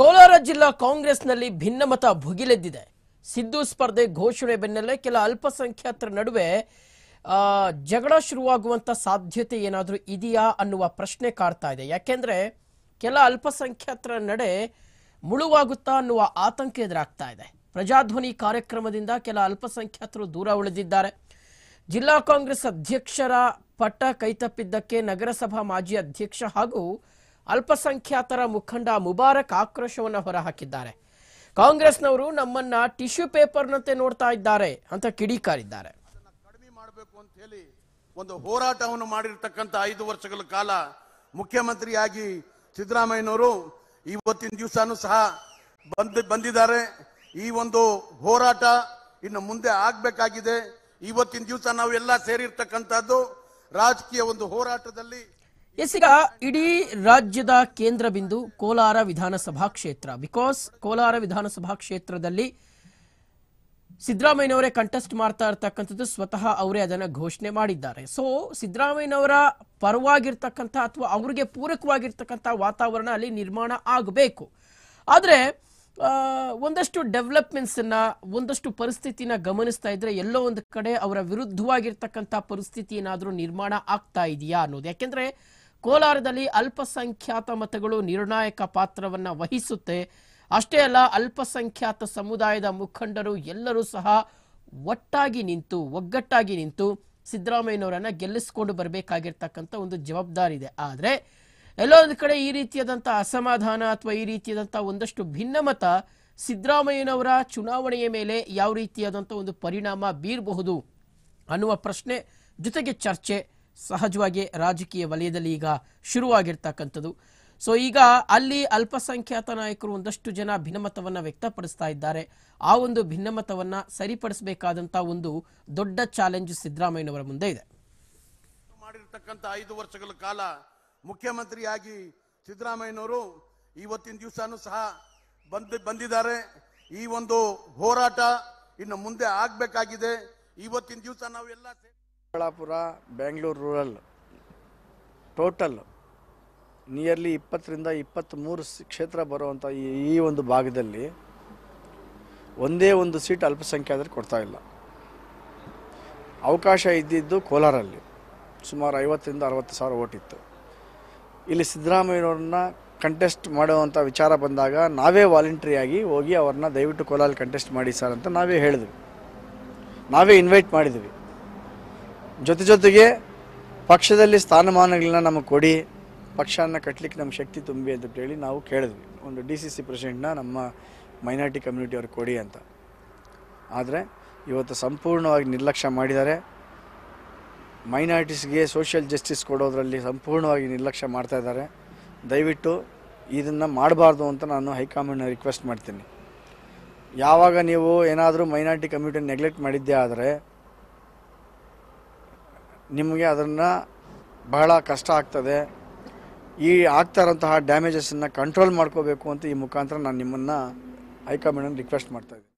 ಕೋಲಾರ ಜಿಲ್ಲಾ ಕಾಂಗ್ರೆಸ್ನಲ್ಲಿ ಭಿನ್ನಮತ ಭುಗಿಲೆದ್ದಿದೆ ಸಿದ್ದು ಸ್ಪರ್ಧೆ ಘೋಷಣೆ ಬೆನ್ನಲ್ಲೇ ಕೆಲ ಅಲ್ಪಸಂಖ್ಯಾತರ ನಡುವೆ ಜಗಳ ಶುರುವಾಗುವಂತ ಸಾಧ್ಯತೆ ಏನಾದರೂ ಇದೆಯಾ ಅನ್ನುವ ಪ್ರಶ್ನೆ ಕಾಡ್ತಾ ಇದೆ ಯಾಕೆಂದ್ರೆ ಕೆಲ ಅಲ್ಪಸಂಖ್ಯಾತರ ನಡೆ ಮುಳುವಾಗುತ್ತಾ ಅನ್ನುವ ಆತಂಕ ಎದುರಾಗ್ತಾ ಇದೆ ಪ್ರಜಾಧ್ವನಿ ಕಾರ್ಯಕ್ರಮದಿಂದ ಕೆಲ ಅಲ್ಪಸಂಖ್ಯಾತರು ದೂರ ಉಳಿದಿದ್ದಾರೆ ಜಿಲ್ಲಾ ಕಾಂಗ್ರೆಸ್ ಅಧ್ಯಕ್ಷರ ಪಟ್ಟ ಕೈತಪ್ಪಿದ್ದಕ್ಕೆ ನಗರಸಭಾ ಮಾಜಿ ಅಧ್ಯಕ್ಷ ಹಾಗೂ ಅಲ್ಪಸಂಖ್ಯಾತರ ಮುಖಂಡ ಮುಬಾರಕ್ ಆಕ್ರೋಶವನ್ನು ಹೊರಹಾಕಿದ್ದಾರೆ ಕಾಂಗ್ರೆಸ್ನವರು ನಮ್ಮನ್ನ ಟಿಶ್ಯೂ ಪೇಪರ್ನಂತೆ ನೋಡ್ತಾ ಇದ್ದಾರೆ ಅಂತ ಕಿಡಿಕಾರಿದ್ದಾರೆ ಕಡಿಮೆ ಮಾಡಬೇಕು ಅಂತ ಹೇಳಿ ಒಂದು ಹೋರಾಟವನ್ನು ಮಾಡಿರ್ತಕ್ಕಂಥ ಐದು ವರ್ಷಗಳ ಕಾಲ ಮುಖ್ಯಮಂತ್ರಿಯಾಗಿ ಸಿದ್ದರಾಮಯ್ಯನವರು ಇವತ್ತಿನ ದಿವಸನೂ ಸಹ ಬಂದ್ ಬಂದಿದ್ದಾರೆ ಈ ಒಂದು ಹೋರಾಟ ಇನ್ನು ಮುಂದೆ ಆಗಬೇಕಾಗಿದೆ ಇವತ್ತಿನ ದಿವಸ ನಾವು ಎಲ್ಲ ಸೇರಿರ್ತಕ್ಕಂಥದ್ದು ರಾಜಕೀಯ ಒಂದು ಹೋರಾಟದಲ್ಲಿ ಎಸ್ಸಿಗ ಇಡೀ ರಾಜ್ಯದ ಕೇಂದ್ರ ಬಿಂದು ಕೋಲಾರ ವಿಧಾನಸಭಾ ಕ್ಷೇತ್ರ ಬಿಕಾಸ್ ಕೋಲಾರ ವಿಧಾನಸಭಾ ಕ್ಷೇತ್ರದಲ್ಲಿ ಸಿದ್ದರಾಮಯ್ಯನವರೇ ಕಂಟೆಸ್ಟ್ ಮಾಡ್ತಾ ಇರ್ತಕ್ಕಂಥದ್ದು ಸ್ವತಃ ಅವರೇ ಅದನ್ನು ಘೋಷಣೆ ಮಾಡಿದ್ದಾರೆ ಸೊ ಸಿದ್ದರಾಮಯ್ಯನವರ ಪರವಾಗಿರ್ತಕ್ಕಂಥ ಅಥವಾ ಅವರಿಗೆ ಪೂರಕವಾಗಿರ್ತಕ್ಕಂಥ ವಾತಾವರಣ ಅಲ್ಲಿ ನಿರ್ಮಾಣ ಆಗಬೇಕು ಆದರೆ ಒಂದಷ್ಟು ಡೆವಲಪ್ಮೆಂಟ್ಸನ್ನು ಒಂದಷ್ಟು ಪರಿಸ್ಥಿತಿನ ಗಮನಿಸ್ತಾ ಇದ್ರೆ ಎಲ್ಲೋ ಒಂದು ಕಡೆ ಅವರ ವಿರುದ್ಧವಾಗಿರ್ತಕ್ಕಂಥ ಪರಿಸ್ಥಿತಿ ಏನಾದರೂ ನಿರ್ಮಾಣ ಆಗ್ತಾ ಇದೆಯಾ ಅನ್ನೋದು ಯಾಕೆಂದರೆ ಕೋಲಾರದಲ್ಲಿ ಅಲ್ಪಸಂಖ್ಯಾತ ಮತಗಳು ನಿರ್ಣಾಯಕ ಪಾತ್ರವನ್ನು ವಹಿಸುತ್ತೆ ಅಷ್ಟೇ ಅಲ್ಲ ಅಲ್ಪಸಂಖ್ಯಾತ ಸಮುದಾಯದ ಮುಖಂಡರು ಎಲ್ಲರೂ ಸಹ ಒಟ್ಟಾಗಿ ನಿಂತು ಒಗ್ಗಟ್ಟಾಗಿ ನಿಂತು ಸಿದ್ದರಾಮಯ್ಯನವರನ್ನು ಗೆಲ್ಲಿಸ್ಕೊಂಡು ಬರಬೇಕಾಗಿರ್ತಕ್ಕಂಥ ಒಂದು ಜವಾಬ್ದಾರಿ ಇದೆ ಆದರೆ ಎಲ್ಲೋ ಒಂದು ಕಡೆ ಈ ರೀತಿಯಾದಂಥ ಅಸಮಾಧಾನ ಅಥವಾ ಈ ರೀತಿಯಾದಂಥ ಒಂದಷ್ಟು ಭಿನ್ನಮತ ಸಿದ್ದರಾಮಯ್ಯನವರ ಚುನಾವಣೆಯ ಮೇಲೆ ಯಾವ ರೀತಿಯಾದಂಥ ಒಂದು ಪರಿಣಾಮ ಬೀರಬಹುದು ಅನ್ನುವ ಪ್ರಶ್ನೆ ಜೊತೆಗೆ ಚರ್ಚೆ ಸಹಜವಾಗಿ ರಾಜಕೀಯ ವಲಯದಲ್ಲಿ ಈಗ ಶುರುವಾಗಿರ್ತಕ್ಕಂಥದ್ದು ಸೊ ಈಗ ಅಲ್ಲಿ ಅಲ್ಪಸಂಖ್ಯಾತ ನಾಯಕರು ಒಂದಷ್ಟು ಜನ ಭಿನ್ನಮತವನ್ನು ವ್ಯಕ್ತಪಡಿಸ್ತಾ ಇದ್ದಾರೆ ಆ ಒಂದು ಭಿನ್ನಮತವನ್ನು ಸರಿಪಡಿಸಬೇಕಾದಂಥ ಒಂದು ದೊಡ್ಡ ಚಾಲೆಂಜ್ ಸಿದ್ದರಾಮಯ್ಯನವರ ಮುಂದೆ ಇದೆ ಮಾಡಿರ್ತಕ್ಕಂಥ ಐದು ವರ್ಷಗಳ ಕಾಲ ಮುಖ್ಯಮಂತ್ರಿಯಾಗಿ ಸಿದ್ದರಾಮಯ್ಯನವರು ಇವತ್ತಿನ ದಿವಸನೂ ಸಹ ಬಂದ್ ಬಂದಿದ್ದಾರೆ ಈ ಒಂದು ಹೋರಾಟ ಇನ್ನು ಮುಂದೆ ಆಗಬೇಕಾಗಿದೆ ಇವತ್ತಿನ ದಿವಸ ನಾವೆಲ್ಲ Chikkaballapura Bengaluru rural total nearly ಇಪ್ಪತ್ತರಿಂದ ಇಪ್ಪತ್ತ್ಮೂರು ಕ್ಷೇತ್ರ ಬರುವಂಥ ಈ ಒಂದು ಭಾಗದಲ್ಲಿ ಒಂದೇ ಒಂದು ಸೀಟ್ ಅಲ್ಪಸಂಖ್ಯಾತರು ಕೊಡ್ತಾ ಇಲ್ಲ ಅವಕಾಶ ಇದ್ದಿದ್ದು ಕೋಲಾರಲ್ಲಿ ಸುಮಾರು ಐವತ್ತರಿಂದ ಅರವತ್ತು ಸಾವಿರ ಓಟಿತ್ತು ಇಲ್ಲಿ ಸಿದ್ದರಾಮಯ್ಯವ್ರನ್ನ ಕಂಟೆಸ್ಟ್ ಮಾಡುವಂಥ ವಿಚಾರ ಬಂದಾಗ ನಾವೇ ವಾಲಂಟ್ರಿಯಾಗಿ ಹೋಗಿ ಅವ್ರನ್ನ ದಯವಿಟ್ಟು ಕೋಲಾರಲ್ಲಿ ಕಂಟೆಸ್ಟ್ ಮಾಡಿ ಸರ್ ಅಂತ ನಾವೇ ಹೇಳಿದ್ವಿ ನಾವೇ ಇನ್ವೈಟ್ ಮಾಡಿದ್ವಿ ಜೊತೆ ಜೊತೆಗೆ ಪಕ್ಷದಲ್ಲಿ ಸ್ಥಾನಮಾನಗಳನ್ನ ನಮಗೆ ಕೊಡಿ ಪಕ್ಷನ ಕಟ್ಟಲಿಕ್ಕೆ ನಮ್ಮ ಶಕ್ತಿ ತುಂಬಿ ಅಂತ ಹೇಳಿ ನಾವು ಕೇಳಿದ್ವಿ ಒಂದು ಡಿ ಸಿ ಸಿ ಪ್ರೆಸಿಡೆಂಟ್ನ ನಮ್ಮ ಮೈನಾರಿಟಿ ಕಮ್ಯುನಿಟಿ ಅವ್ರಿಗೆ ಕೊಡಿ ಅಂತ ಆದರೆ ಇವತ್ತು ಸಂಪೂರ್ಣವಾಗಿ ನಿರ್ಲಕ್ಷ್ಯ ಮಾಡಿದ್ದಾರೆ ಮೈನಾರಿಟೀಸ್ಗೆ ಸೋಷಿಯಲ್ ಜಸ್ಟಿಸ್ ಕೊಡೋದರಲ್ಲಿ ಸಂಪೂರ್ಣವಾಗಿ ನಿರ್ಲಕ್ಷ್ಯ ಮಾಡ್ತಾ ಇದ್ದಾರೆ ದಯವಿಟ್ಟು ಇದನ್ನು ಮಾಡಬಾರ್ದು ಅಂತ ನಾನು ಹೈಕಮಾಂಡ್ನ ರಿಕ್ವೆಸ್ಟ್ ಮಾಡ್ತೀನಿ ಯಾವಾಗ ನೀವು ಏನಾದರೂ ಮೈನಾರಿಟಿ ಕಮ್ಯುನಿಟಿ ನೆಗ್ಲೆಕ್ಟ್ ಮಾಡಿದ್ದೇ ಆದರೆ ನಿಮಗೆ ಅದನ್ನು ಬಹಳ ಕಷ್ಟ ಆಗ್ತದೆ ಈ ಆಗ್ತಾ ಇರೋಂತಹ ಡ್ಯಾಮೇಜಸ್ಸನ್ನು ಕಂಟ್ರೋಲ್ ಮಾಡ್ಕೋಬೇಕು ಅಂತ ಈ ಮುಖಾಂತರ ನಾನು ನಿಮ್ಮನ್ನು ಹೈಕಮಾಂಡನ್ನು ರಿಕ್ವೆಸ್ಟ್ ಇದ್ದೀನಿ